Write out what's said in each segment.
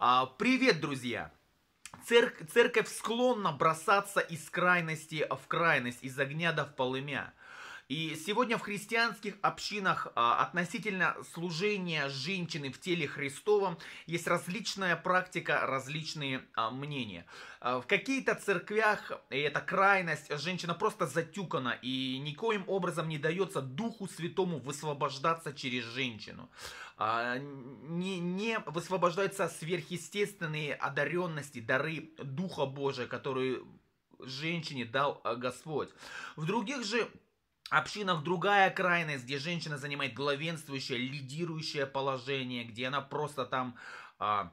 А, привет, друзья! Цер- церковь склонна бросаться из крайности в крайность, из огня до в полымя. И сегодня в христианских общинах а, относительно служения женщины в теле Христовом есть различная практика, различные а, мнения. А, в каких-то церквях, эта крайность, женщина просто затюкана и никоим образом не дается Духу Святому высвобождаться через женщину. Не, не высвобождаются сверхъестественные одаренности, дары Духа Божия, которые женщине дал Господь. В других же общинах другая крайность, где женщина занимает главенствующее, лидирующее положение, где она просто там а,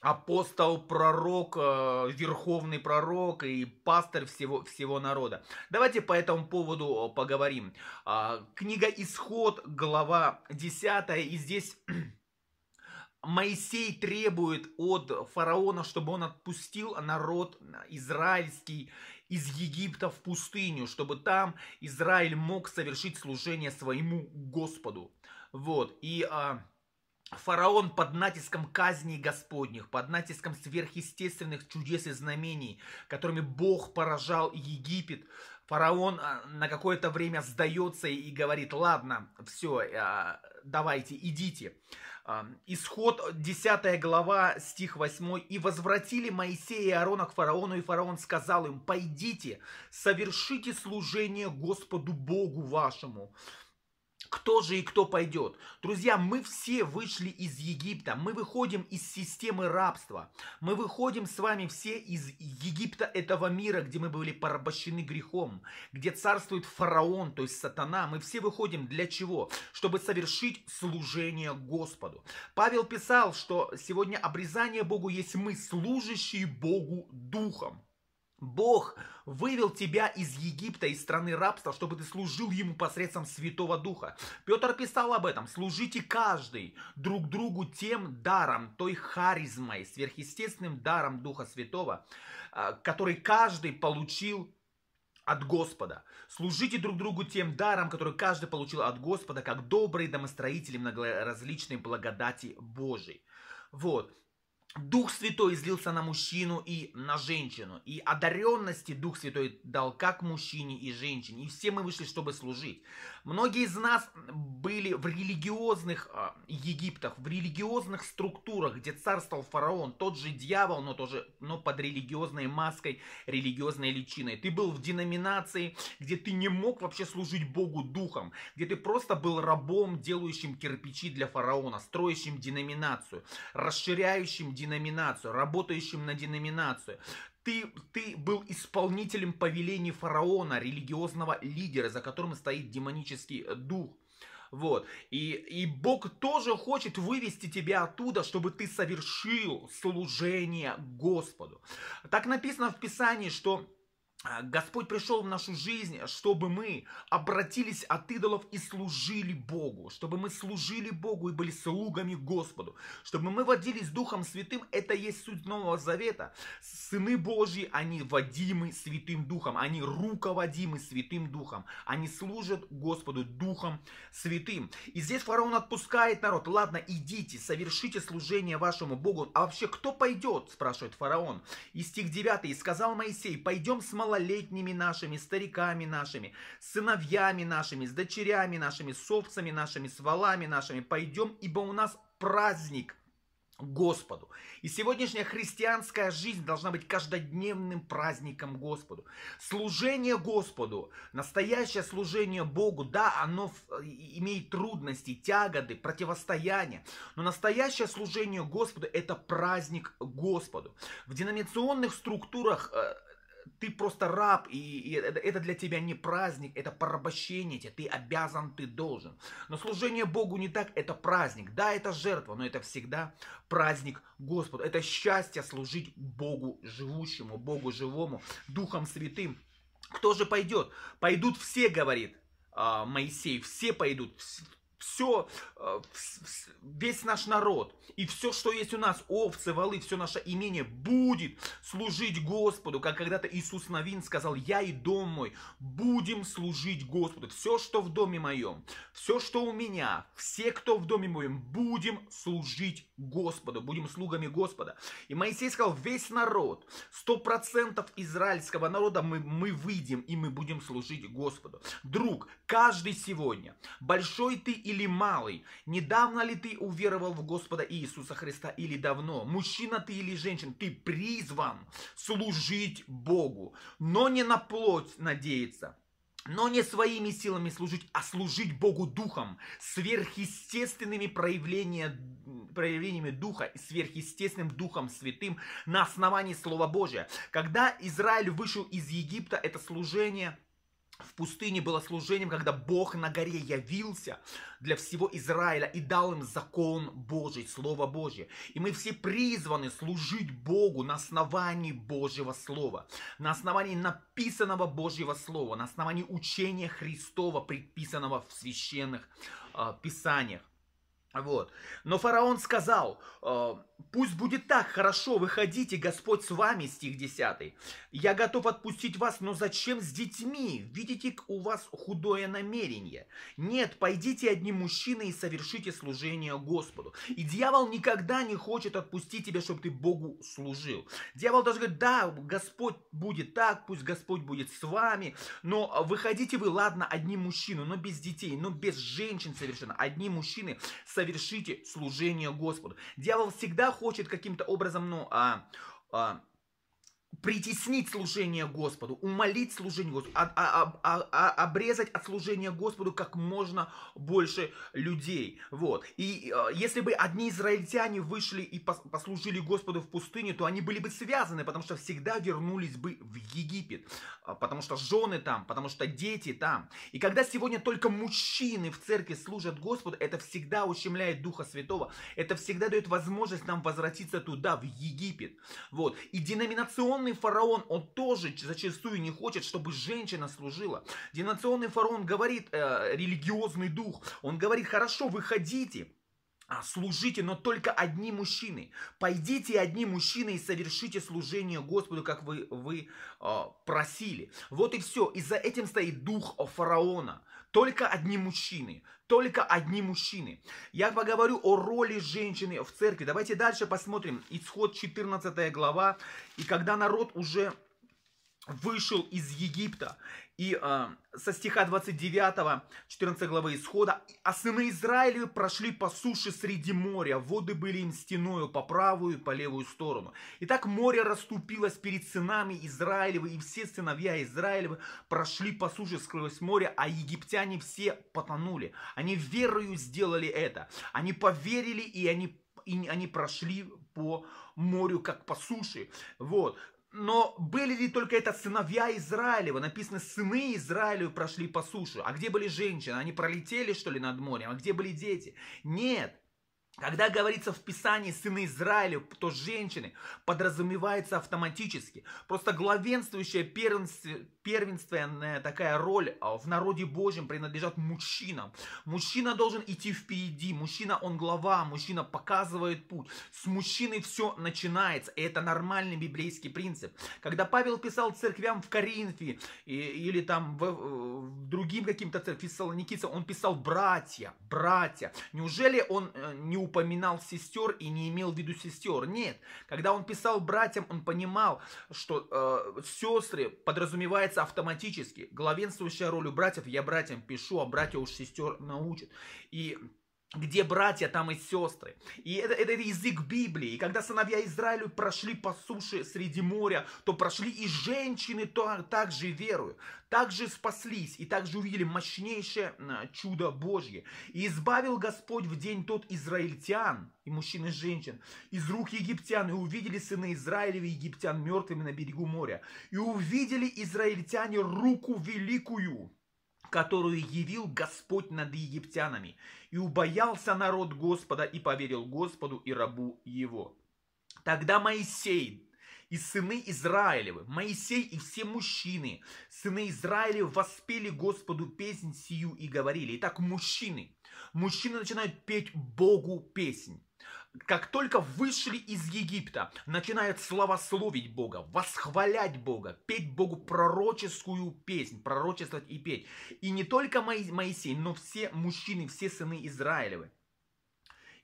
апостол, пророк, а, верховный пророк и пастор всего, всего народа. Давайте по этому поводу поговорим. А, книга «Исход», глава 10, и здесь... Моисей требует от фараона, чтобы он отпустил народ израильский из Египта в пустыню, чтобы там Израиль мог совершить служение своему Господу. Вот, и... А, Фараон под натиском казней Господних, под натиском сверхъестественных чудес и знамений, которыми Бог поражал Египет, Фараон а, на какое-то время сдается и говорит, ладно, все, э, давайте, идите. А, исход 10 глава, стих 8. «И возвратили Моисея и Аарона к фараону, и фараон сказал им, «Пойдите, совершите служение Господу Богу вашему, кто же и кто пойдет? Друзья, мы все вышли из Египта, мы выходим из системы рабства, мы выходим с вами все из Египта этого мира, где мы были порабощены грехом, где царствует фараон, то есть сатана. Мы все выходим для чего? Чтобы совершить служение Господу. Павел писал, что сегодня обрезание Богу есть мы, служащие Богу Духом. Бог вывел тебя из Египта, из страны рабства, чтобы ты служил Ему посредством Святого Духа. Петр писал об этом. Служите каждый друг другу тем даром, той харизмой, сверхъестественным даром Духа Святого, а, который каждый получил от Господа. Служите друг другу тем даром, который каждый получил от Господа, как добрые домостроители многоразличной благодати Божией. Вот. Дух Святой излился на мужчину и на женщину. И одаренности Дух Святой дал как мужчине и женщине. И все мы вышли, чтобы служить. Многие из нас были в религиозных э, Египтах, в религиозных структурах, где царствовал фараон, тот же дьявол, но, тоже, но под религиозной маской, религиозной личиной. Ты был в деноминации, где ты не мог вообще служить Богу Духом, где ты просто был рабом, делающим кирпичи для фараона, строящим деноминацию, расширяющим деноминацию деноминацию, работающим на деноминацию. Ты, ты был исполнителем повелений фараона, религиозного лидера, за которым стоит демонический э, дух. Вот. И, и Бог тоже хочет вывести тебя оттуда, чтобы ты совершил служение Господу. Так написано в Писании, что а, Господь пришел в нашу жизнь, чтобы мы обратились от идолов и служили Богу, чтобы мы служили Богу и были слугами Господу, чтобы мы водились Духом Святым, это есть суть Нового Завета. Сыны Божьи, они водимы Святым Духом, они руководимы Святым Духом, они служат Господу Духом Святым. И здесь фараон отпускает народ, ладно, идите, совершите служение вашему Богу. А вообще, кто пойдет, спрашивает фараон. И стих 9, и сказал Моисей, пойдем с малым малолетними нашими, стариками нашими, сыновьями нашими, с дочерями нашими, с овцами нашими, с валами нашими. Пойдем, ибо у нас праздник Господу. И сегодняшняя христианская жизнь должна быть каждодневным праздником Господу. Служение Господу, настоящее служение Богу, да, оно имеет трудности, тяготы, противостояние но настоящее служение Господу – это праздник Господу. В деноминационных структурах э, ты просто раб, и, и это для тебя не праздник, это порабощение тебя, ты обязан, ты должен. Но служение Богу не так, это праздник. Да, это жертва, но это всегда праздник Господу. Это счастье служить Богу живущему, Богу живому, Духом Святым. Кто же пойдет? Пойдут все, говорит а, Моисей, все пойдут, все, э, весь наш народ и все, что есть у нас, овцы, волы, все наше имение будет служить Господу, как когда-то Иисус Новин сказал, я и дом мой будем служить Господу, все, что в доме моем, все, что у меня, все, кто в доме моем, будем служить Господу, будем слугами Господа. И Моисей сказал, весь народ, сто процентов израильского народа мы, мы выйдем и мы будем служить Господу. Друг, каждый сегодня, большой ты или малый? Недавно ли ты уверовал в Господа Иисуса Христа или давно? Мужчина ты или женщина? Ты призван служить Богу, но не на плоть надеяться, но не своими силами служить, а служить Богу Духом, сверхъестественными проявлениями, проявлениями Духа и сверхъестественным Духом Святым на основании Слова Божия. Когда Израиль вышел из Египта, это служение – в пустыне было служением, когда Бог на горе явился для всего Израиля и дал им закон Божий, Слово Божье. И мы все призваны служить Богу на основании Божьего Слова, на основании написанного Божьего Слова, на основании учения Христова, предписанного в священных э, писаниях. Вот. Но фараон сказал, э, Пусть будет так хорошо, выходите, Господь с вами, стих 10. Я готов отпустить вас, но зачем с детьми? Видите, у вас худое намерение. Нет, пойдите одни мужчины и совершите служение Господу. И дьявол никогда не хочет отпустить тебя, чтобы ты Богу служил. Дьявол даже говорит, да, Господь будет так, пусть Господь будет с вами, но выходите вы, ладно, одни мужчины но без детей, но без женщин совершенно. Одни мужчины совершите служение Господу. Дьявол всегда хочет каким-то образом, ну, а, а, притеснить служение Господу, умолить служение Господу, а, а, а, а, обрезать от служения Господу как можно больше людей. Вот. И э, если бы одни израильтяне вышли и послужили Господу в пустыне, то они были бы связаны, потому что всегда вернулись бы в Египет, э, потому что жены там, потому что дети там. И когда сегодня только мужчины в церкви служат Господу, это всегда ущемляет Духа Святого, это всегда дает возможность нам возвратиться туда, в Египет. Вот. И деноминационные Динационный фараон, он тоже зачастую не хочет, чтобы женщина служила. Динационный фараон говорит, э, религиозный дух, он говорит, хорошо, выходите, а, Служите, но только одни мужчины. Пойдите одни мужчины и совершите служение Господу, как вы, вы э, просили. Вот и все. И за этим стоит дух фараона. Только одни мужчины. Только одни мужчины. Я поговорю о роли женщины в церкви. Давайте дальше посмотрим. Исход 14 глава. И когда народ уже вышел из Египта, и э, со стиха 29, 14 главы Исхода. «А сыны Израилевы прошли по суше среди моря, воды были им стеною по правую и по левую сторону. И так море расступилось перед сынами Израилевы, и все сыновья Израилевы прошли по суше сквозь море, а египтяне все потонули. Они верою сделали это. Они поверили, и они и они прошли по морю, как по суше. Вот. Но были ли только это сыновья Израилева? Написано, сыны Израилю прошли по суше. А где были женщины? Они пролетели, что ли, над морем? А где были дети? Нет. Когда говорится в Писании «сыны Израиля», то женщины подразумевается автоматически. Просто главенствующая первенственная такая роль а, в народе Божьем принадлежат мужчинам. Мужчина должен идти впереди, мужчина он глава, мужчина показывает путь. С мужчины все начинается, и это нормальный библейский принцип. Когда Павел писал церквям в Коринфе или там в, в другим каким-то церкви Салоникийцам, он писал «братья, братья». Неужели он э, не упоминал сестер и не имел в виду сестер. Нет, когда он писал братьям, он понимал, что э, сестры подразумевается автоматически. Главенствующая роль у братьев, я братьям пишу, а братья уж сестер научат. И где братья, там и сестры. И это, это, это язык Библии. И когда сыновья Израилю прошли по суше среди моря, то прошли и женщины то, также верую, также спаслись и также увидели мощнейшее чудо Божье. И избавил Господь в день тот израильтян, и мужчин и женщин, из рук египтян, и увидели сына Израилева и египтян мертвыми на берегу моря. И увидели израильтяне руку великую, которую явил Господь над египтянами и убоялся народ Господа, и поверил Господу и рабу его. Тогда Моисей и сыны Израилевы, Моисей и все мужчины, сыны Израилевы воспели Господу песнь сию и говорили. Итак, мужчины, мужчины начинают петь Богу песнь как только вышли из Египта, начинают славословить Бога, восхвалять Бога, петь Богу пророческую песнь, пророчествовать и петь. И не только Моисей, но все мужчины, все сыны Израилевы.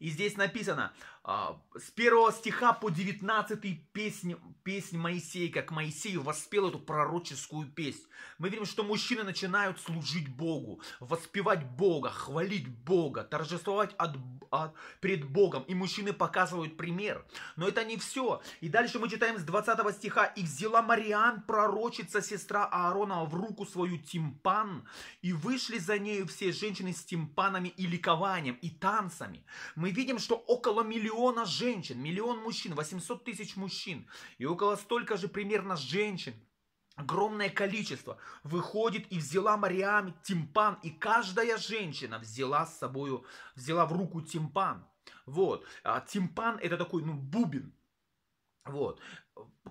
И здесь написано, а, с первого стиха по 19 песнь, песнь Моисея, как Моисей воспел эту пророческую песнь. Мы видим, что мужчины начинают служить Богу, воспевать Бога, хвалить Бога, торжествовать от, от, пред Богом. И мужчины показывают пример. Но это не все. И дальше мы читаем с 20 стиха. «И взяла Мариан, пророчица, сестра Аарона, в руку свою тимпан, и вышли за нею все женщины с тимпанами и ликованием, и танцами». Мы видим, что около миллиона миллиона женщин, миллион мужчин, 800 тысяч мужчин и около столько же примерно женщин, огромное количество, выходит и взяла Мариам тимпан, и каждая женщина взяла с собою, взяла в руку тимпан. Вот, а тимпан это такой, ну, бубен, вот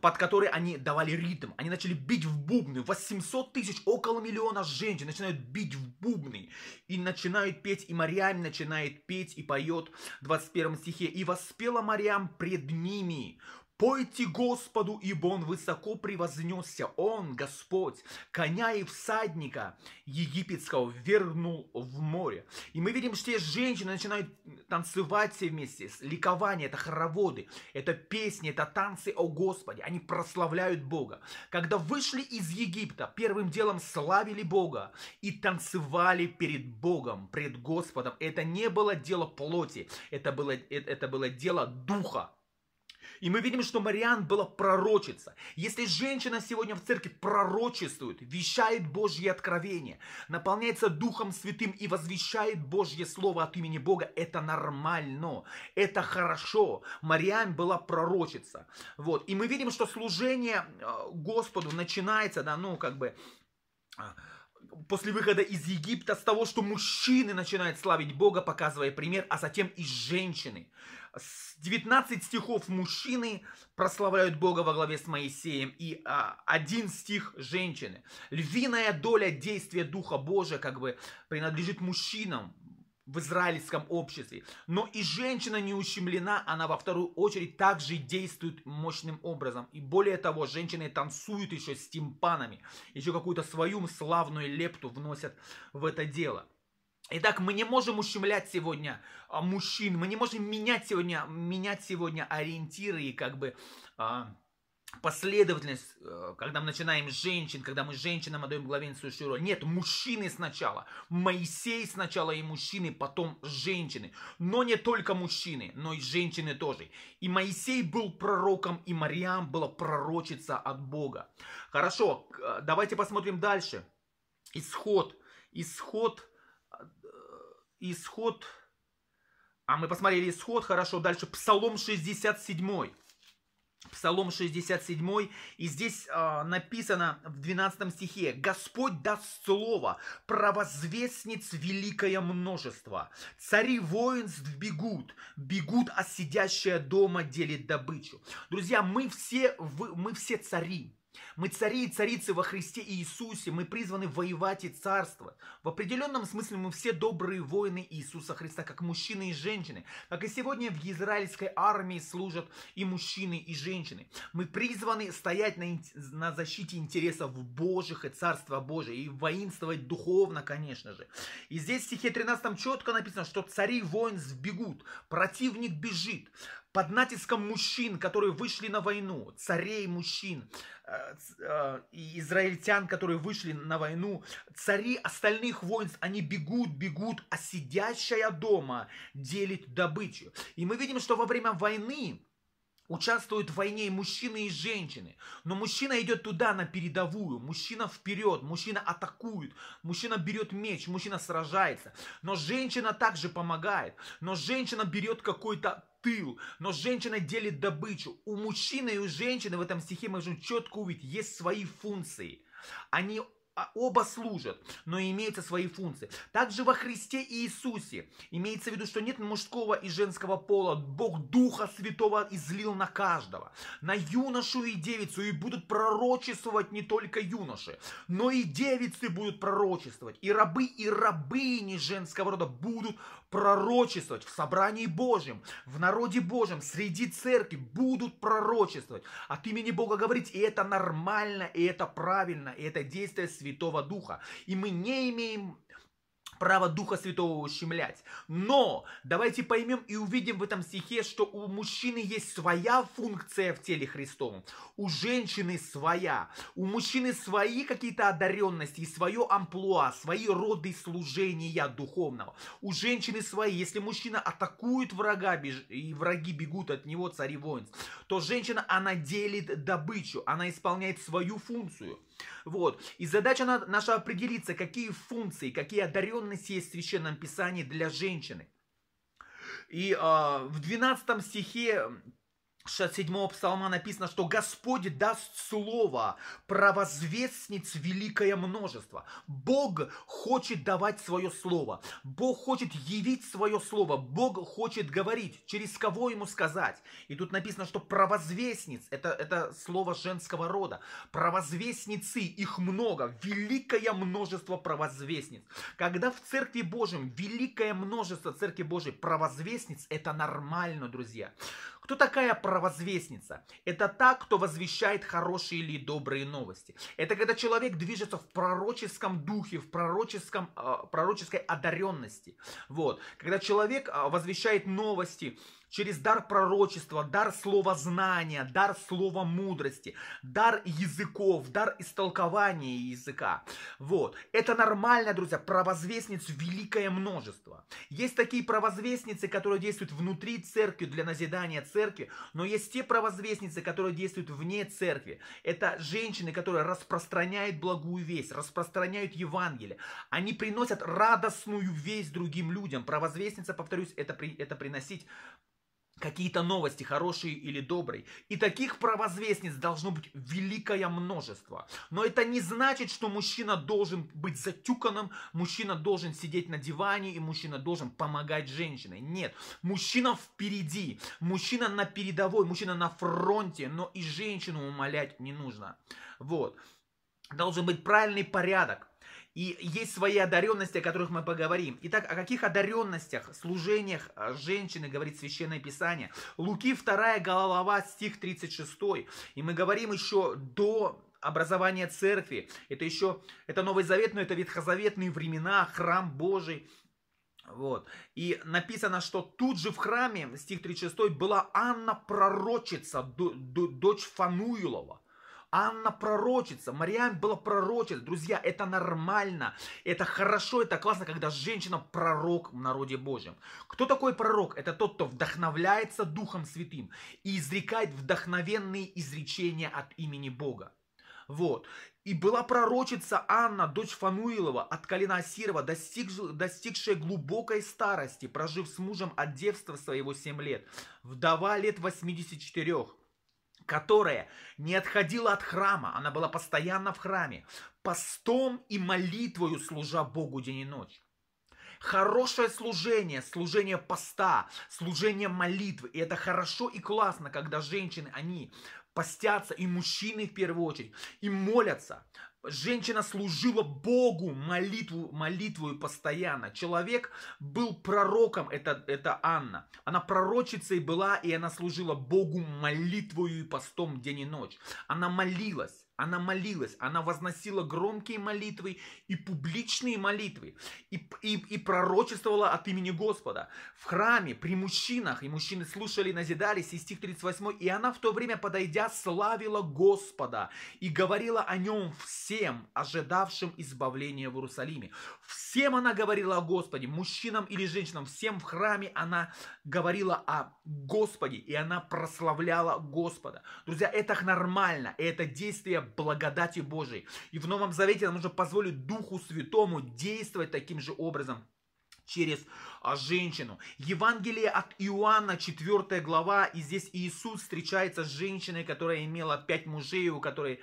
под которые они давали ритм. Они начали бить в бубны. 800 тысяч, около миллиона женщин начинают бить в бубны. И начинают петь, и Мариам начинает петь и поет в 21 стихе. «И воспела Мариам пред ними, Пойте Господу, ибо Он высоко превознесся. Он, Господь, коня и всадника египетского вернул в море. И мы видим, что женщины начинают танцевать все вместе. Ликование, это хороводы, это песни, это танцы о Господе. Они прославляют Бога. Когда вышли из Египта, первым делом славили Бога и танцевали перед Богом, пред Господом. Это не было дело плоти, это было, э, это было дело духа. И мы видим, что Мариан была пророчица. Если женщина сегодня в церкви пророчествует, вещает Божье откровение, наполняется Духом Святым и возвещает Божье Слово от имени Бога, это нормально, это хорошо. Мариан была пророчица. Вот. И мы видим, что служение э, Господу начинается, да, ну, как бы, а, после выхода из Египта с того, что мужчины начинают славить Бога, показывая пример, а затем и женщины. 19 стихов мужчины прославляют Бога во главе с Моисеем, и а, один стих женщины. Львиная доля действия Духа Божия как бы принадлежит мужчинам в израильском обществе. Но и женщина не ущемлена, она во вторую очередь также действует мощным образом. И более того, женщины танцуют еще с тимпанами, еще какую-то свою славную лепту вносят в это дело. Итак, мы не можем ущемлять сегодня а, мужчин, мы не можем менять сегодня, менять сегодня ориентиры и как бы а, последовательность, э, когда мы начинаем с женщин, когда мы женщинам отдаем главенствующую роль. Нет, мужчины сначала. Моисей сначала и мужчины, потом женщины. Но не только мужчины, но и женщины тоже. И Моисей был пророком, и Мариам была пророчица от Бога. Хорошо, э, давайте посмотрим дальше. Исход. Исход исход, а мы посмотрели исход, хорошо, дальше Псалом 67. Псалом 67, и здесь э, написано в 12 стихе, «Господь даст слово, провозвестниц великое множество, цари воинств бегут, бегут, а сидящая дома делит добычу». Друзья, мы все, вы, мы все цари, мы цари и царицы во Христе Иисусе. Мы призваны воевать и царство. В определенном смысле мы все добрые воины Иисуса Христа, как мужчины и женщины. Как и сегодня в израильской армии служат и мужчины, и женщины. Мы призваны стоять на, на защите интересов Божьих и Царства Божия. И воинствовать духовно, конечно же. И здесь в стихе 13 четко написано, что цари и воин сбегут, противник бежит. Под натиском мужчин, которые вышли на войну, царей мужчин, э, Э, и израильтян, которые вышли на войну, цари остальных воинств, они бегут, бегут, а сидящая дома делит добычу. И мы видим, что во время войны участвуют в войне и мужчины, и женщины. Но мужчина идет туда, на передовую, мужчина вперед, мужчина атакует, мужчина берет меч, мужчина сражается. Но женщина также помогает, но женщина берет какой-то тыл. Но женщина делит добычу. У мужчины и у женщины в этом стихе мы можем четко увидеть, есть свои функции. Они а, оба служат, но имеются свои функции. Также во Христе и Иисусе имеется в виду, что нет мужского и женского пола. Бог Духа Святого излил на каждого, на юношу и девицу, и будут пророчествовать не только юноши, но и девицы будут пророчествовать, и рабы и рабыни женского рода будут пророчествовать в собрании Божьем, в народе Божьем, среди церкви будут пророчествовать. От имени Бога говорить, и это нормально, и это правильно, и это действие Святого Духа. И мы не имеем право Духа Святого ущемлять. Но давайте поймем и увидим в этом стихе, что у мужчины есть своя функция в теле Христовом, у женщины своя, у мужчины свои какие-то одаренности, свое амплуа, свои роды служения духовного, у женщины свои. Если мужчина атакует врага и враги бегут от него, цари воинств, то женщина, она делит добычу, она исполняет свою функцию – вот. И задача наша определиться, какие функции, какие одаренности есть в Священном Писании для женщины. И э, в 12 стихе 67 псалма написано, что Господь даст слово, провозвестниц великое множество. Бог хочет давать свое слово. Бог хочет явить свое слово. Бог хочет говорить, через кого ему сказать. И тут написано, что провозвестниц, это, это слово женского рода. Провозвестницы, их много, великое множество провозвестниц. Когда в Церкви Божьем великое множество Церкви Божьей провозвестниц, это нормально, друзья. Кто такая провозвестница? Это та, кто возвещает хорошие или добрые новости. Это когда человек движется в пророческом духе, в пророческом, э, пророческой одаренности. Вот. Когда человек э, возвещает новости, через дар пророчества, дар слова знания, дар слова мудрости, дар языков, дар истолкования языка. Вот. Это нормально, друзья, провозвестниц великое множество. Есть такие провозвестницы, которые действуют внутри церкви для назидания церкви, но есть те провозвестницы, которые действуют вне церкви. Это женщины, которые распространяют благую весть, распространяют Евангелие. Они приносят радостную весть другим людям. Провозвестница, повторюсь, это, при, это приносить какие-то новости, хорошие или добрые. И таких провозвестниц должно быть великое множество. Но это не значит, что мужчина должен быть затюканным, мужчина должен сидеть на диване и мужчина должен помогать женщине. Нет, мужчина впереди, мужчина на передовой, мужчина на фронте, но и женщину умолять не нужно. Вот. Должен быть правильный порядок. И есть свои одаренности, о которых мы поговорим. Итак, о каких одаренностях, служениях а, женщины говорит Священное Писание? Луки 2 голова, стих 36. И мы говорим еще до образования церкви. Это еще, это Новый Завет, но это ветхозаветные времена, храм Божий. Вот. И написано, что тут же в храме, стих 36, была Анна пророчица, дочь Фануилова. Анна пророчится, Мариам была пророчицей, Друзья, это нормально, это хорошо, это классно, когда женщина пророк в народе Божьем. Кто такой пророк? Это тот, кто вдохновляется Духом Святым и изрекает вдохновенные изречения от имени Бога. Вот. И была пророчица Анна, дочь Фануилова, от колена Сирова, достиг, достигшая глубокой старости, прожив с мужем от девства своего 7 лет, вдова лет 84 которая не отходила от храма, она была постоянно в храме, постом и молитвою служа Богу день и ночь. Хорошее служение, служение поста, служение молитвы. И это хорошо и классно, когда женщины, они постятся, и мужчины в первую очередь, и молятся. Женщина служила Богу молитву, молитвой постоянно. Человек был пророком, это, это Анна. Она пророчицей была, и она служила Богу молитвою и постом день и ночь. Она молилась. Она молилась, она возносила громкие молитвы и публичные молитвы, и, и, и пророчествовала от имени Господа. В храме, при мужчинах, и мужчины слушали, назидались, и стих 38, и она в то время, подойдя, славила Господа и говорила о нем всем, ожидавшим избавления в Иерусалиме. Всем она говорила о Господе, мужчинам или женщинам, всем в храме она говорила о Господи, и она прославляла Господа. Друзья, это нормально, и это действие благодати Божией. И в Новом Завете нам нужно позволить Духу Святому действовать таким же образом через а, женщину. Евангелие от Иоанна, 4 глава, и здесь Иисус встречается с женщиной, которая имела пять мужей, у которой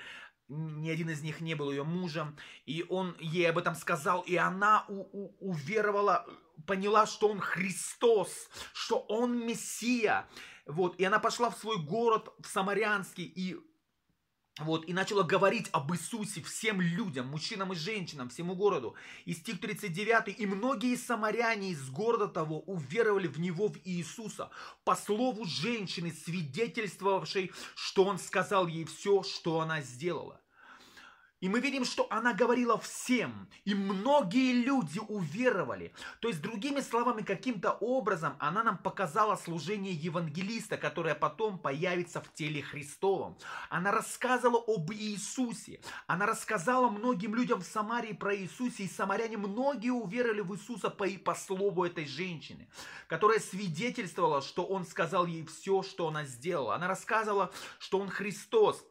ни один из них не был ее мужем, и он ей об этом сказал, и она у, у, уверовала, поняла, что он Христос, что он Мессия, вот, и она пошла в свой город, в Самарянский, и вот, и начала говорить об Иисусе всем людям, мужчинам и женщинам, всему городу. И стих 39. «И многие самаряне из города того уверовали в Него, в Иисуса, по слову женщины, свидетельствовавшей, что Он сказал ей все, что она сделала». И мы видим, что она говорила всем, и многие люди уверовали. То есть, другими словами, каким-то образом она нам показала служение евангелиста, которое потом появится в теле Христовом. Она рассказывала об Иисусе, она рассказала многим людям в Самарии про Иисусе, и самаряне многие уверовали в Иисуса по, и по слову этой женщины, которая свидетельствовала, что он сказал ей все, что она сделала. Она рассказывала, что он Христос,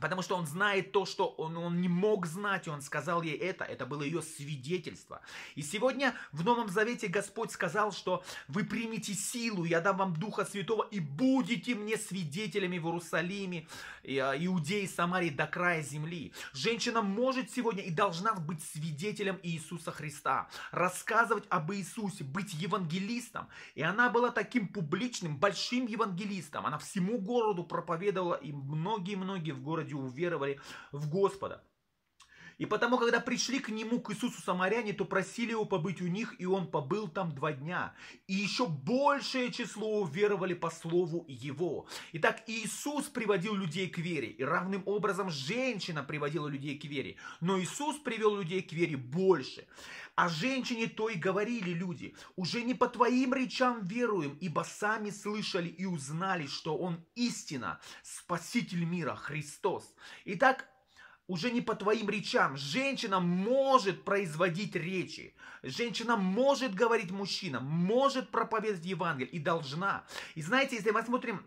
Потому что он знает то, что он, он не мог знать, и он сказал ей это. Это было ее свидетельство. И сегодня в Новом Завете Господь сказал, что вы примите силу, я дам вам Духа Святого, и будете мне свидетелями в Иерусалиме, а, Иудеи, Самарии, до края земли. Женщина может сегодня и должна быть свидетелем Иисуса Христа, рассказывать об Иисусе, быть евангелистом. И она была таким публичным, большим евангелистом. Она всему городу проповедовала, и многие-многие в городе люди уверовали в Господа. И потому, когда пришли к нему, к Иисусу Самаряне, то просили его побыть у них, и он побыл там два дня. И еще большее число уверовали по слову его. Итак, Иисус приводил людей к вере, и равным образом женщина приводила людей к вере. Но Иисус привел людей к вере больше. О женщине то и говорили люди. Уже не по твоим речам веруем, ибо сами слышали и узнали, что он истина, спаситель мира, Христос. Итак, уже не по твоим речам. Женщина может производить речи. Женщина может говорить мужчинам, может проповедовать Евангелие и должна. И знаете, если мы смотрим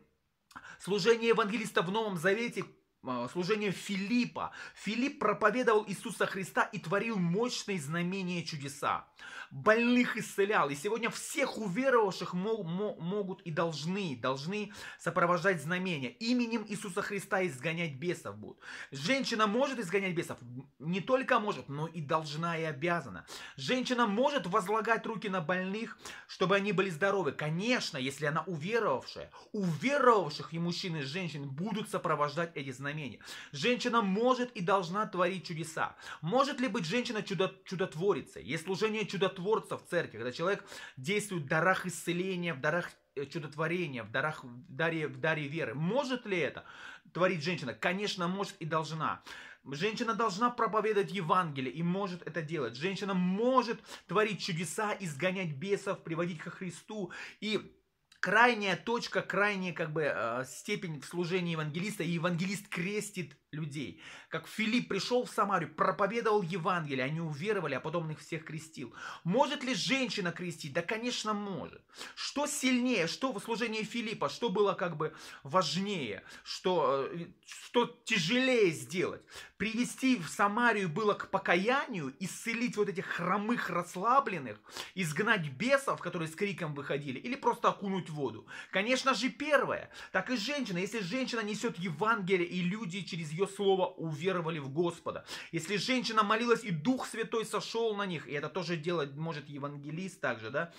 служение евангелиста в Новом Завете, а, служение Филиппа. Филипп проповедовал Иисуса Христа и творил мощные знамения и чудеса больных исцелял. И сегодня всех уверовавших мог, могут и должны, должны сопровождать знамения. Именем Иисуса Христа изгонять бесов будут. Женщина может изгонять бесов? Не только может, но и должна и обязана. Женщина может возлагать руки на больных, чтобы они были здоровы. Конечно, если она уверовавшая. Уверовавших и мужчин, и женщин будут сопровождать эти знамения. Женщина может и должна творить чудеса. Может ли быть женщина чудо чудотворицей? Есть служение чудотворцей чудотворца в церкви, когда человек действует в дарах исцеления, в дарах э, чудотворения, в, дарах, в, даре, в даре веры. Может ли это творить женщина? Конечно, может и должна. Женщина должна проповедовать Евангелие и может это делать. Женщина может творить чудеса, изгонять бесов, приводить ко Христу и крайняя точка, крайняя как бы э, степень в служении евангелиста, и евангелист крестит людей. Как Филипп пришел в Самарию, проповедовал Евангелие, они уверовали, а потом их всех крестил. Может ли женщина крестить? Да, конечно, может. Что сильнее, что в служении Филиппа, что было как бы важнее, что, э, что тяжелее сделать? Привести в Самарию было к покаянию, исцелить вот этих хромых, расслабленных, изгнать бесов, которые с криком выходили, или просто окунуть в воду? Конечно же, первое. Так и женщина. Если женщина несет Евангелие, и люди через ее ее слово, уверовали в Господа. Если женщина молилась, и Дух Святой сошел на них, и это тоже делать может евангелист также, да,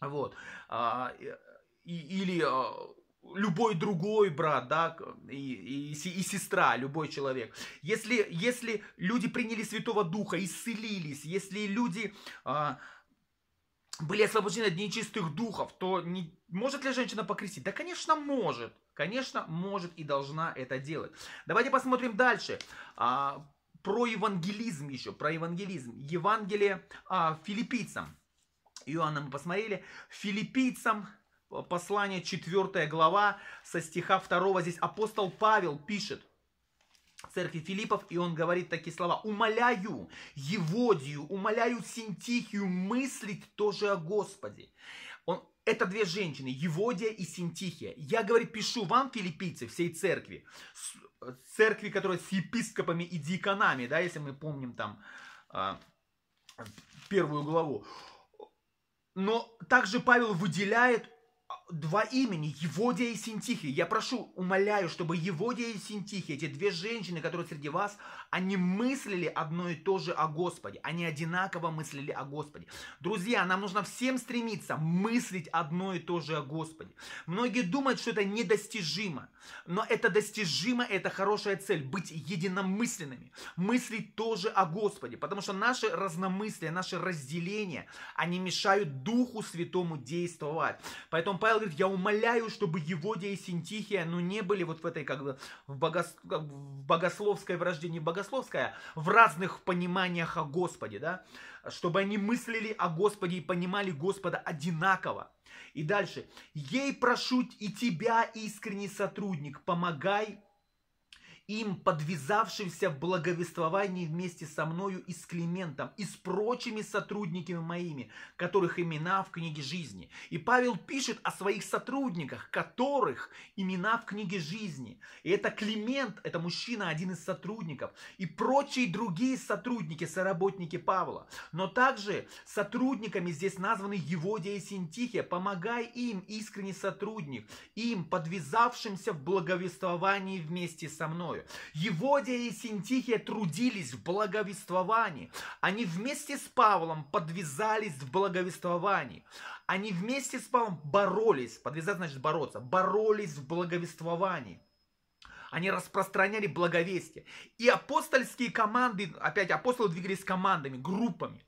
вот, а, и, или а, любой другой брат, да, и, и, и сестра, любой человек. Если, если люди приняли Святого Духа, исцелились, если люди... А, были освобождены от нечистых духов, то не... может ли женщина покрестить? Да, конечно, может. Конечно, может и должна это делать. Давайте посмотрим дальше. А, про евангелизм еще, про евангелизм. Евангелие а, филиппийцам. Иоанна мы посмотрели. Филиппийцам а, послание 4 глава со стиха 2. Здесь апостол Павел пишет церкви Филиппов, и он говорит такие слова. «Умоляю Еводию, умоляю Синтихию мыслить тоже о Господе». Он, это две женщины, Еводия и Синтихия. Я, говорит, пишу вам, филиппийцы, всей церкви, церкви, которая с епископами и диаконами, да, если мы помним там а, первую главу. Но также Павел выделяет а, два имени, Еводия и Синтихи. Я прошу, умоляю, чтобы Еводия и Синтихи, эти две женщины, которые среди вас, они мыслили одно и то же о Господе. Они одинаково мыслили о Господе. Друзья, нам нужно всем стремиться мыслить одно и то же о Господе. Многие думают, что это недостижимо. Но это достижимо, это хорошая цель. Быть единомысленными. Мыслить тоже о Господе. Потому что наши разномыслия, наши разделения, они мешают Духу Святому действовать. Поэтому Павел говорит, я умоляю, чтобы его и Синтихия, ну, не были вот в этой, как бы, в, богос... в богословской вражде, не богословская, в разных пониманиях о Господе, да, чтобы они мыслили о Господе и понимали Господа одинаково. И дальше. Ей прошу и тебя, искренний сотрудник, помогай им подвязавшимся в благовествовании вместе со мною и с Климентом, и с прочими сотрудниками моими, которых имена в книге жизни. И Павел пишет о своих сотрудниках, которых имена в книге жизни. И это Климент, это мужчина, один из сотрудников, и прочие другие сотрудники, соработники Павла. Но также сотрудниками здесь названы Еводия и Синтихия. Помогай им, искренний сотрудник, им, подвязавшимся в благовествовании вместе со мной мною. Еводия и Синтихия трудились в благовествовании. Они вместе с Павлом подвязались в благовествовании. Они вместе с Павлом боролись. Подвязать значит бороться. Боролись в благовествовании они распространяли благовестие. И апостольские команды, опять апостолы двигались командами, группами.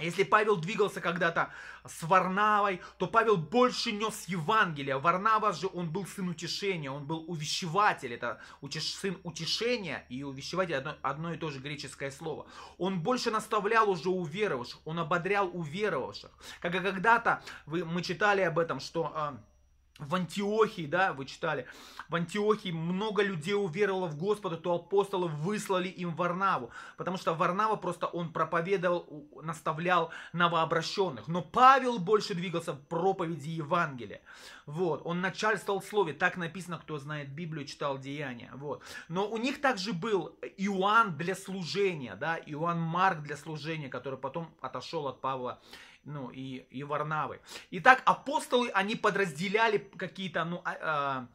Если Павел двигался когда-то с Варнавой, то Павел больше нес Евангелие. Варнава же, он был сын утешения, он был увещеватель. Это утеш, сын утешения и увещеватель одно, одно и то же греческое слово. Он больше наставлял уже уверовавших, он ободрял уверовавших. Как когда-то мы читали об этом, что... А, в Антиохии, да, вы читали, в Антиохии много людей уверовало в Господа, то апостолы выслали им Варнаву, потому что Варнава просто он проповедовал, наставлял новообращенных, но Павел больше двигался в проповеди Евангелия, вот, он начальствовал в слове, так написано, кто знает Библию, читал Деяния, вот, но у них также был Иоанн для служения, да, Иоанн Марк для служения, который потом отошел от Павла ну, и, и Варнавы. Итак, апостолы, они подразделяли какие-то, ну, а,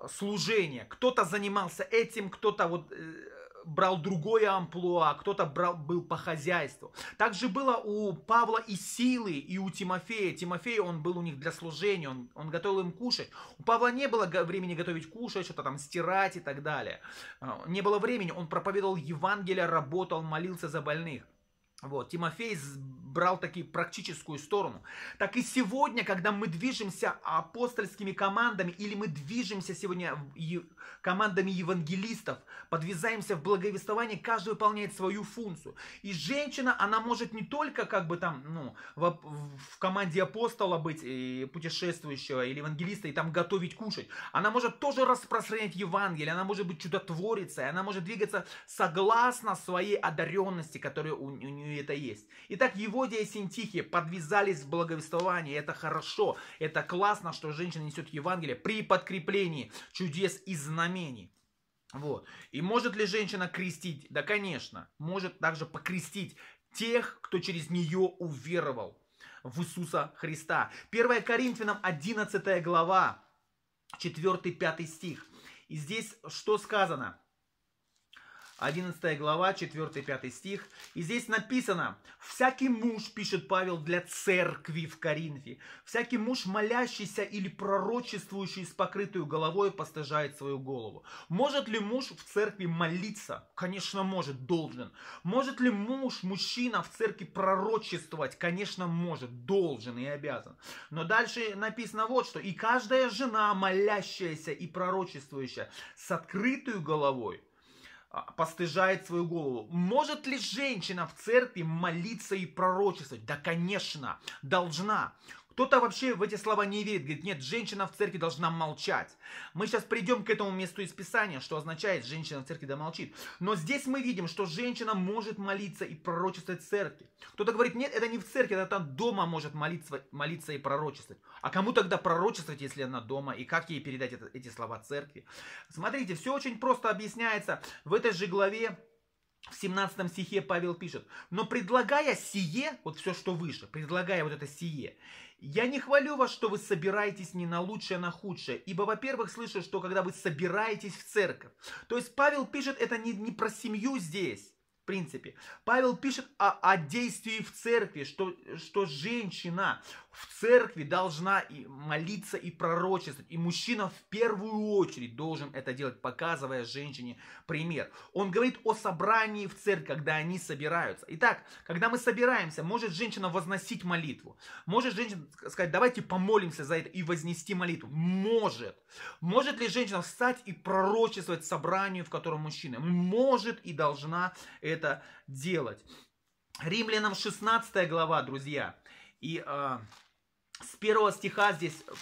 а, служения. Кто-то занимался этим, кто-то вот э, брал другое амплуа, кто-то был по хозяйству. Также было у Павла и Силы, и у Тимофея. Тимофей, он был у них для служения, он, он готовил им кушать. У Павла не было времени готовить кушать, что-то там стирать и так далее. А, не было времени, он проповедовал Евангелие, работал, молился за больных. Вот, Тимофей брал такие практическую сторону. Так и сегодня, когда мы движемся апостольскими командами, или мы движемся сегодня командами евангелистов, подвязаемся в благовествовании, каждый выполняет свою функцию. И женщина, она может не только как бы там, ну, в, в команде апостола быть, и путешествующего, или евангелиста, и там готовить, кушать. Она может тоже распространять Евангелие, она может быть чудотворицей, она может двигаться согласно своей одаренности, которая у, у нее сожалению, это есть. Итак, Еводия и Синтихия подвязались в благовествовании. Это хорошо, это классно, что женщина несет Евангелие при подкреплении чудес и знамений. Вот. И может ли женщина крестить? Да, конечно. Может также покрестить тех, кто через нее уверовал в Иисуса Христа. 1 Коринфянам 11 глава, 4-5 стих. И здесь что сказано? 11 глава, 4-5 стих. И здесь написано, всякий муж, пишет Павел, для церкви в Коринфе, всякий муж, молящийся или пророчествующий с покрытую головой, постажает свою голову. Может ли муж в церкви молиться? Конечно, может, должен. Может ли муж, мужчина в церкви пророчествовать? Конечно, может, должен и обязан. Но дальше написано вот что. И каждая жена, молящаяся и пророчествующая с открытую головой, а, постыжает свою голову. Может ли женщина в церкви молиться и пророчествовать? Да, конечно, должна. Кто-то вообще в эти слова не верит, говорит, нет, женщина в церкви должна молчать. Мы сейчас придем к этому месту из Писания, что означает, женщина в церкви да молчит. Но здесь мы видим, что женщина может молиться и пророчествовать в церкви. Кто-то говорит, нет, это не в церкви, это там дома может молиться, молиться и пророчествовать. А кому тогда пророчествовать, если она дома, и как ей передать это, эти слова церкви? Смотрите, все очень просто объясняется в этой же главе в 17 стихе Павел пишет, но предлагая сие, вот все, что выше, предлагая вот это сие, я не хвалю вас, что вы собираетесь не на лучшее, а на худшее, ибо, во-первых, слышу, что когда вы собираетесь в церковь, то есть Павел пишет это не, не про семью здесь, принципе. Павел пишет о, о действии в церкви, что, что женщина в церкви должна и молиться и пророчествовать. И мужчина в первую очередь должен это делать, показывая женщине пример. Он говорит о собрании в церкви, когда они собираются. Итак, когда мы собираемся, может женщина возносить молитву. Может женщина сказать, давайте помолимся за это и вознести молитву. Может. Может ли женщина встать и пророчествовать собранию, в котором мужчина? Может и должна это это делать. Римлянам 16 глава, друзья. И э, с первого стиха здесь э,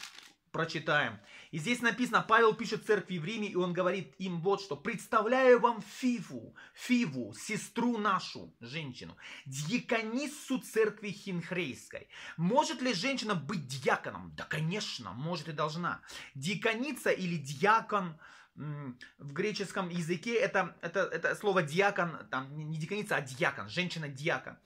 прочитаем. И здесь написано, Павел пишет церкви в Риме, и он говорит им вот что. «Представляю вам Фиву, Фиву, сестру нашу, женщину, дьякониссу церкви Хинхрейской. Может ли женщина быть дьяконом? Да, конечно, может и должна. Дьяконица или дьякон – в греческом языке это, это, это слово диакон, там не диаконица, а диакон, женщина-диакон.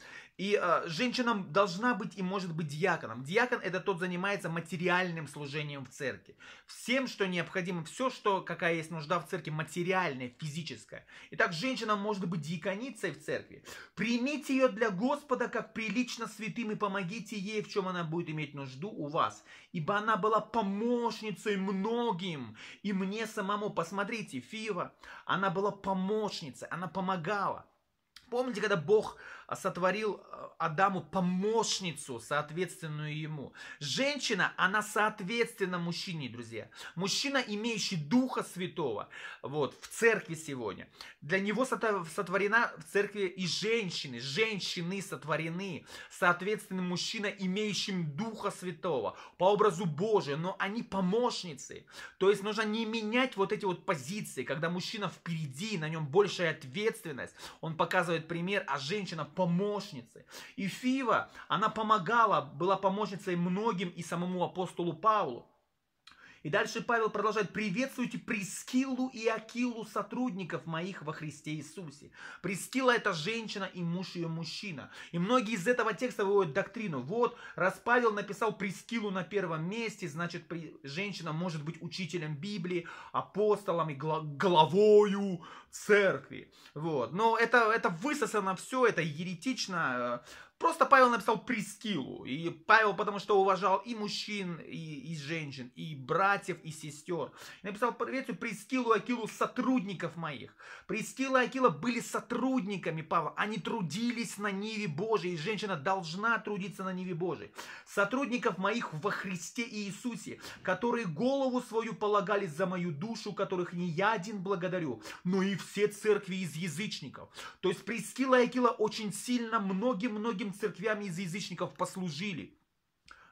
И э, а, женщина должна быть и может быть диаконом. Диакон это тот занимается материальным служением в церкви. Всем, что необходимо, все, что какая есть нужда в церкви, материальная, физическая. Итак, женщина может быть диаконицей в церкви. Примите ее для Господа как прилично святым и помогите ей, в чем она будет иметь нужду у вас. Ибо она была помощницей многим. И мне самому, посмотрите, Фива, она была помощницей, она помогала. Помните, когда Бог а, сотворил Адаму помощницу, соответственную ему. Женщина, она соответственно, мужчине, друзья. Мужчина, имеющий Духа Святого, вот, в церкви сегодня. Для него сотворена в церкви и женщины. Женщины сотворены, соответственно, мужчина, имеющим Духа Святого, по образу Божию, но они помощницы. То есть нужно не менять вот эти вот позиции, когда мужчина впереди, на нем большая ответственность, он показывает пример, а женщина помощницы. И Фива, она помогала, была помощницей многим и самому апостолу Павлу. И дальше Павел продолжает. «Приветствуйте Прескилу и Акилу, сотрудников моих во Христе Иисусе». Прескила – это женщина и муж ее мужчина. И многие из этого текста выводят доктрину. Вот, раз Павел написал Прескилу на первом месте, значит, женщина может быть учителем Библии, апостолом и главою церкви. Вот. Но это, это высосано все, это еретично, э, Просто Павел написал Прескилу. И Павел, потому что уважал и мужчин, и, и женщин, и братьев, и сестер. И написал Павецию Прескилу и Акилу сотрудников моих. Прескила и Акила были сотрудниками Павла. Они трудились на Ниве Божией. И женщина должна трудиться на Ниве Божией. Сотрудников моих во Христе и Иисусе, которые голову свою полагали за мою душу, которых не я один благодарю, но и все церкви из язычников. То есть Прескила и Акила очень сильно многим-многим другим церквям из язычников послужили.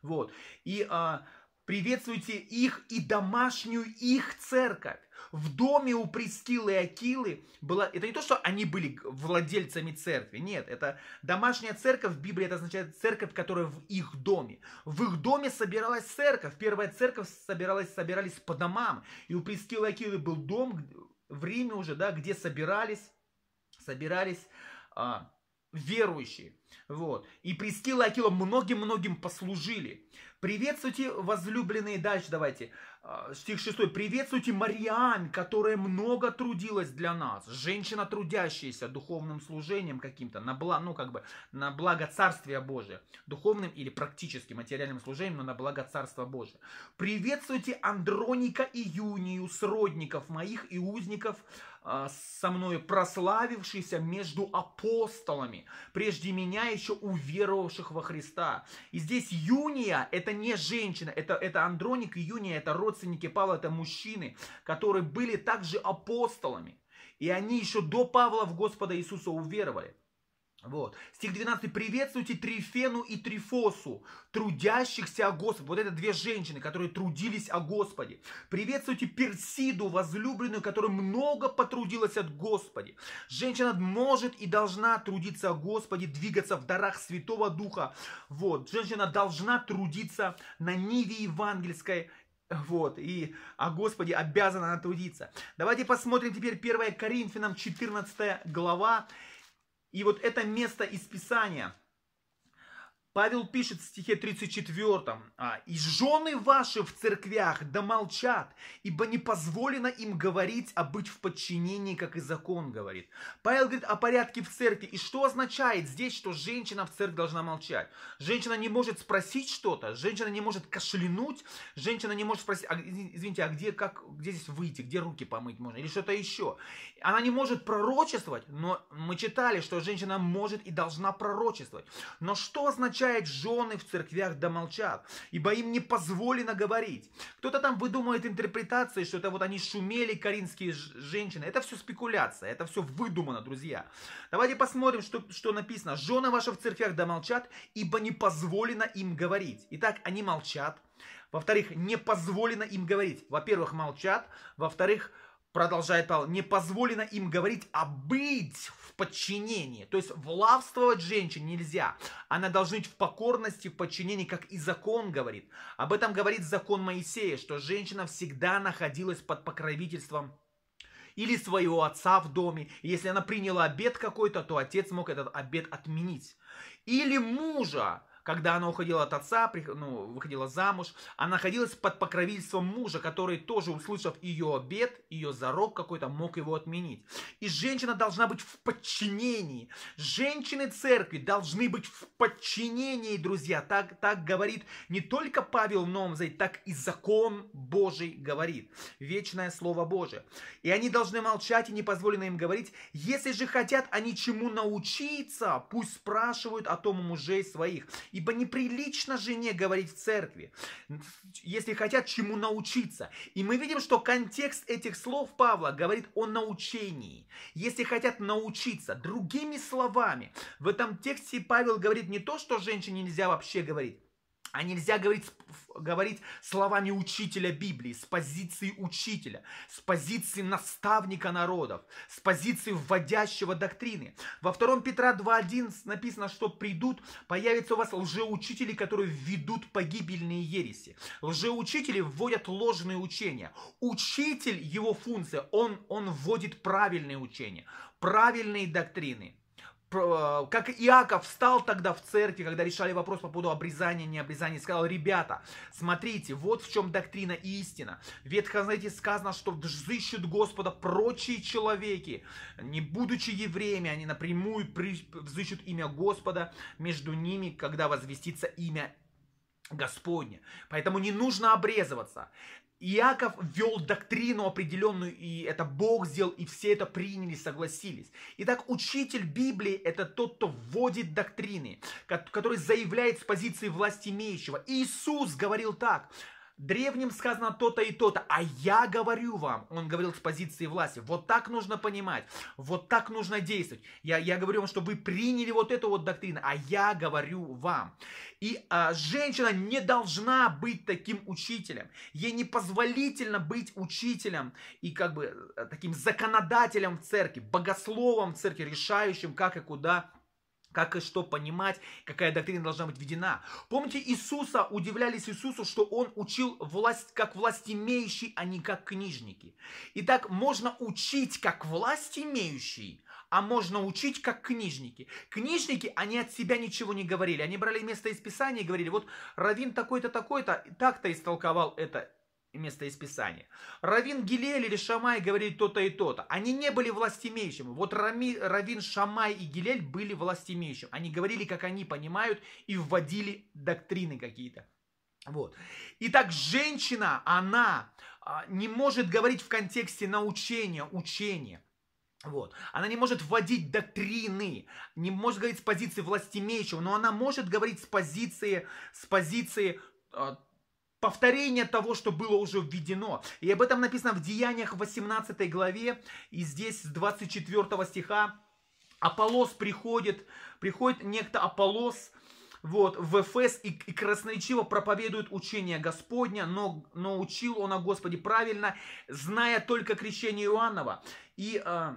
Вот. И а, приветствуйте их и домашнюю их церковь. В доме у Прескилы и Акилы была... Это не то, что они были владельцами церкви. Нет, это домашняя церковь в Библии, это означает церковь, которая в их доме. В их доме собиралась церковь. Первая церковь собиралась, собирались по домам. И у Прескилы и Акилы был дом в Риме уже, да, где собирались, собирались а, верующие. Вот. И Прескила и Акила многим-многим послужили. Приветствуйте, возлюбленные, дальше давайте, а, стих 6. Приветствуйте Мариан, которая много трудилась для нас. Женщина, трудящаяся духовным служением каким-то, на, благо, ну, как бы, на благо Царствия Божия. Духовным или практически материальным служением, но на благо Царства Божия. Приветствуйте Андроника и Юнию, сродников моих и узников а, со мною прославившийся между апостолами, прежде меня еще уверовавших во Христа. И здесь Юния, это не женщина, это, это Андроник и Юния, это родственники Павла, это мужчины, которые были также апостолами. И они еще до Павла в Господа Иисуса уверовали. Вот. Стих 12. «Приветствуйте Трифену и Трифосу, трудящихся о Господе». Вот это две женщины, которые трудились о Господе. «Приветствуйте Персиду, возлюбленную, которая много потрудилась от Господи». Женщина может и должна трудиться о Господе, двигаться в дарах Святого Духа. Вот. Женщина должна трудиться на ниве евангельской вот, и о Господе обязана она трудиться. Давайте посмотрим теперь 1 Коринфянам 14 глава и вот это место из Писания – Павел пишет в стихе 34, «А, «И жены ваши в церквях да молчат, ибо не позволено им говорить, а быть в подчинении, как и закон говорит». Павел говорит о порядке в церкви. И что означает здесь, что женщина в церкви должна молчать? Женщина не может спросить что-то, женщина не может кашлянуть, женщина не может спросить, а, извините, а где, как, где здесь выйти, где руки помыть можно, или что-то еще. Она не может пророчествовать, но мы читали, что женщина может и должна пророчествовать. Но что означает отвечает, жены в церквях да молчат, ибо им не позволено говорить. Кто-то там выдумывает интерпретации, что это вот они шумели, коринские женщины. Это все спекуляция, это все выдумано, друзья. Давайте посмотрим, что, что написано. Жены ваши в церквях да молчат, ибо не позволено им говорить. Итак, они молчат. Во-вторых, не позволено им говорить. Во-первых, молчат. Во-вторых, молчат продолжает Павел, не позволено им говорить, а быть в подчинении. То есть влавствовать женщине нельзя. Она должна быть в покорности, в подчинении, как и закон говорит. Об этом говорит закон Моисея, что женщина всегда находилась под покровительством или своего отца в доме. И если она приняла обед какой-то, то отец мог этот обед отменить. Или мужа, когда она уходила от отца, ну, выходила замуж, она находилась под покровительством мужа, который тоже, услышав ее обед, ее зарок какой-то, мог его отменить. И женщина должна быть в подчинении. Женщины церкви должны быть в подчинении, друзья. Так, так говорит не только Павел в Новом Завете, так и закон Божий говорит. Вечное Слово Божие. И они должны молчать и не позволено им говорить. Если же хотят они чему научиться, пусть спрашивают о том у мужей своих. Ибо неприлично жене говорить в церкви, если хотят чему научиться. И мы видим, что контекст этих слов Павла говорит о научении. Если хотят научиться, другими словами, в этом тексте Павел говорит не то, что женщине нельзя вообще говорить, а нельзя говорить, говорить словами учителя Библии, с позиции учителя, с позиции наставника народов, с позиции вводящего доктрины. Во 2 Петра 2.1 написано, что придут, появятся у вас лжеучители, которые ведут погибельные ереси. Лжеучители вводят ложные учения. Учитель, его функция, он, он вводит правильные учения, правильные доктрины. Э, как Иаков встал тогда в церкви, когда решали вопрос по поводу обрезания, не обрезания, сказал, ребята, смотрите, вот в чем доктрина и истина. В Ветхом Завете сказано, что взыщут Господа прочие человеки, не будучи евреями, они напрямую взыщут имя Господа между ними, когда возвестится имя Господне. Поэтому не нужно обрезываться. Иаков ввел доктрину определенную, и это Бог сделал, и все это приняли, согласились. Итак, учитель Библии – это тот, кто вводит доктрины, который заявляет с позиции власть имеющего. Иисус говорил так – древним сказано то-то и то-то, а я говорю вам, он говорил с позиции власти, вот так нужно понимать, вот так нужно действовать. Я, я говорю вам, что вы приняли вот эту вот доктрину, а я говорю вам. И а, женщина не должна быть таким учителем, ей не позволительно быть учителем и как бы э, таким законодателем в церкви, богословом в церкви, решающим как и куда как и что понимать, какая доктрина должна быть введена. Помните, Иисуса, удивлялись Иисусу, что он учил власть как власть имеющий, а не как книжники. Итак, можно учить как власть имеющий, а можно учить как книжники. Книжники, они от себя ничего не говорили. Они брали место из Писания и говорили, вот Равин такой-то, такой-то, так-то истолковал это, место из Писания. Равин Гилель или Шамай говорили то-то и то-то. Они не были властимеющими. Вот Рами, Равин Шамай и Гилель были властимеющими. Они говорили, как они понимают, и вводили доктрины какие-то. Вот. Итак, женщина, она а, не может говорить в контексте научения, учения. Вот. Она не может вводить доктрины, не может говорить с позиции властимеющего, но она может говорить с позиции, с позиции а, повторение того, что было уже введено. И об этом написано в Деяниях 18 главе, и здесь с 24 стиха Аполос приходит, приходит некто Аполос, вот, в Эфес и, и красноречиво проповедует учение Господня, но, но учил он о Господе правильно, зная только крещение Иоаннова. И... Э,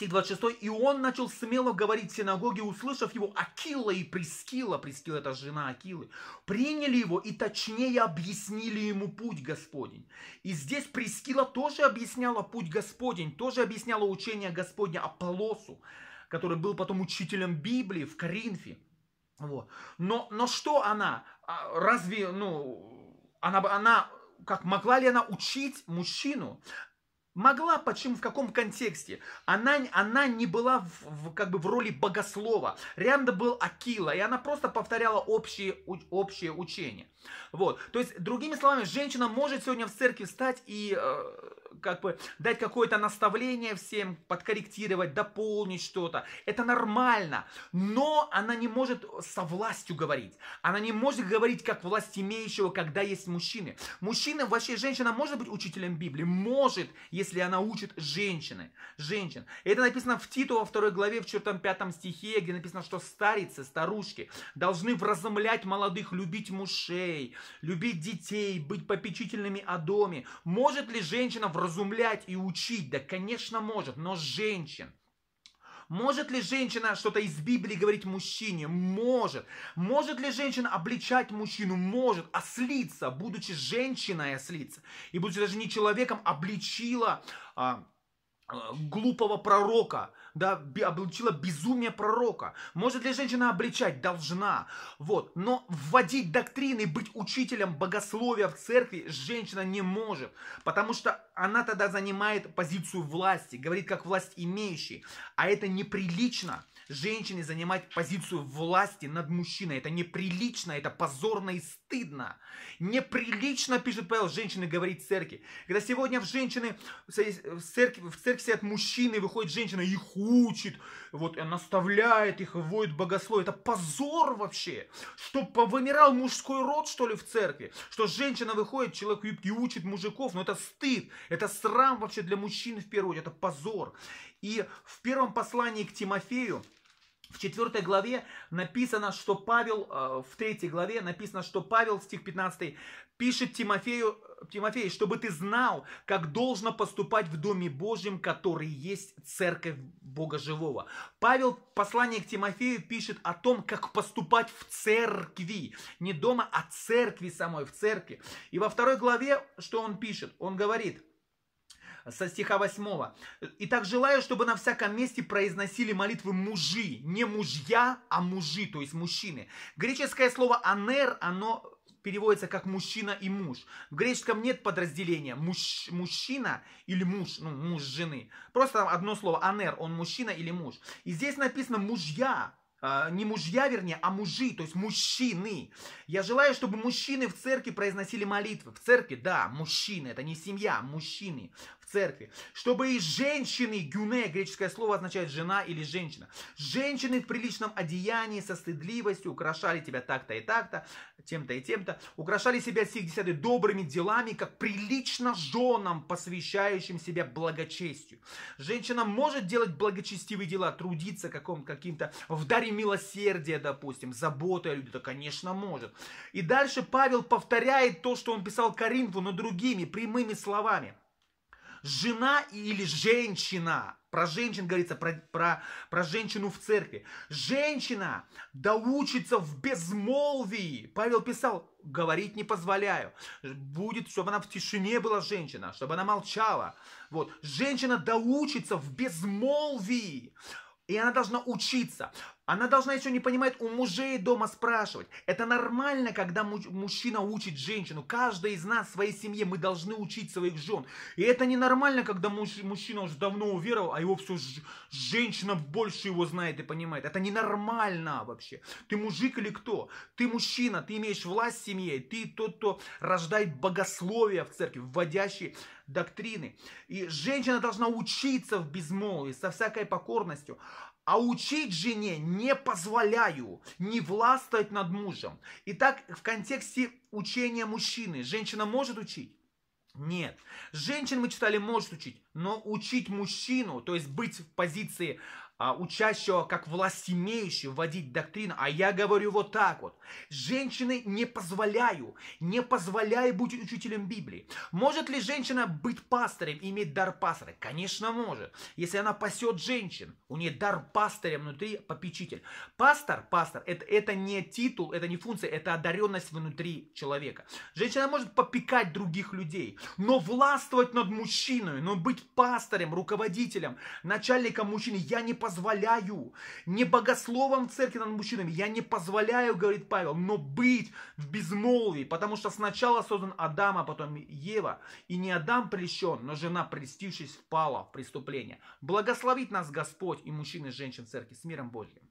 Стих 26. «И он начал смело говорить в синагоге, услышав его, Акила и Прискила, Прискила это жена Акилы, приняли его и точнее объяснили ему путь Господень». И здесь Прискила тоже объясняла путь Господень, тоже объясняла учение Господня Аполлосу, который был потом учителем Библии в Коринфе. Вот. Но, но что она? А, разве, ну, она, она как могла ли она учить мужчину? Могла, почему, в каком контексте? Она, она не была в, в, как бы в роли богослова. Рианда был Акила, и она просто повторяла общее у, общее учение. Вот. То есть, другими словами, женщина может сегодня в церкви встать и э, как бы дать какое-то наставление всем, подкорректировать, дополнить что-то. Это нормально, но она не может со властью говорить. Она не может говорить как власть имеющего, когда есть мужчины. Мужчина, вообще женщина может быть учителем Библии? Может, если она учит женщины, женщин. Это написано в Титу во второй главе, в четвертом пятом стихе, где написано, что старицы, старушки должны вразумлять молодых, любить мужей, любить детей, быть попечительными о доме. Может ли женщина в вразумлять и учить? Да, конечно, может, но женщин. Может ли женщина что-то из Библии говорить мужчине? Может. Может ли женщина обличать мужчину? Может. Ослиться, а будучи женщиной ослиться. А и будучи даже не человеком, обличила а, Э, глупого пророка, да, обличила безумие пророка. Может ли женщина обличать? Должна. Вот. Но вводить доктрины, быть учителем богословия в церкви женщина не может. Потому что она тогда занимает позицию власти, говорит как власть имеющий. А это неприлично женщине занимать позицию власти над мужчиной. Это неприлично, это позорно и стыдно. Неприлично, пишет Павел, женщины говорить в церкви. Когда сегодня в женщины, в церкви, в церкви сидят мужчины, выходит женщина, их учит, вот, наставляет их, воет богослов. Это позор вообще, что повымирал мужской род, что ли, в церкви. Что женщина выходит, человек и учит мужиков, но это стыд, это срам вообще для мужчин в первую очередь, это позор. И в первом послании к Тимофею, в 4 главе написано, что Павел, э, в 3 главе написано, что Павел, стих 15, пишет Тимофею, Тимофей, чтобы ты знал, как должно поступать в Доме Божьем, который есть Церковь Бога Живого. Павел в послании к Тимофею пишет о том, как поступать в церкви. Не дома, а церкви самой, в церкви. И во второй главе, что он пишет? Он говорит – со стиха 8. «Итак, желаю, чтобы на всяком месте произносили молитвы мужи, не мужья, а мужи, то есть мужчины». Греческое слово «анер», оно переводится как мужчина и муж. В греческом нет подразделения муж, мужчина или муж, ну, муж жены. Просто одно слово анер, он мужчина или муж. И здесь написано мужья, а, не мужья, вернее, а мужи, то есть мужчины. Я желаю, чтобы мужчины в церкви произносили молитвы. В церкви, да, мужчины, это не семья, а мужчины церкви. Чтобы и женщины, гюне, греческое слово означает жена или женщина, женщины в приличном одеянии со стыдливостью украшали тебя так-то и так-то, тем-то и тем-то, украшали себя сих десятый добрыми делами, как прилично женам, посвящающим себя благочестию. Женщина может делать благочестивые дела, трудиться каком, каким-то в даре милосердия, допустим, заботой о людях, да, конечно, может. И дальше Павел повторяет то, что он писал Коринфу, но другими прямыми словами. Жена или женщина. Про женщин говорится, про, про, про женщину в церкви. Женщина да учится в безмолвии. Павел писал, говорить не позволяю. Будет, чтобы она в тишине была женщина, чтобы она молчала. Вот. Женщина да учится в безмолвии. И она должна учиться. Она должна еще не понимает у мужей дома спрашивать. Это нормально, когда мужчина учит женщину. Каждая из нас в своей семье, мы должны учить своих жен. И это ненормально, когда муж, мужчина уже давно уверовал, а его все ж, женщина больше его знает и понимает. Это ненормально вообще. Ты мужик или кто? Ты мужчина, ты имеешь власть в семье, ты тот, кто рождает богословие в церкви, вводящий доктрины. И женщина должна учиться в безмолвии, со всякой покорностью а учить жене не позволяю, не властвовать над мужем. Итак, в контексте учения мужчины, женщина может учить? Нет. Женщин, мы читали, может учить, но учить мужчину, то есть быть в позиции а, учащего как власть имеющего вводить доктрину, а я говорю вот так вот. Женщины не позволяю, не позволяю быть учителем Библии. Может ли женщина быть пастором, иметь дар пастора? Конечно может. Если она пасет женщин, у нее дар пастыря внутри попечитель. Пастор, пастор, это, это не титул, это не функция, это одаренность внутри человека. Женщина может попекать других людей, но властвовать над мужчиной, но быть пастором, руководителем, начальником мужчины, я не позволяю позволяю. Не богословом церкви над мужчинами. Я не позволяю, говорит Павел, но быть в безмолвии. Потому что сначала создан Адам, а потом Ева. И не Адам прещен, но жена, престившись, впала в преступление. Благословит нас Господь и мужчин и женщин церкви с миром Божьим.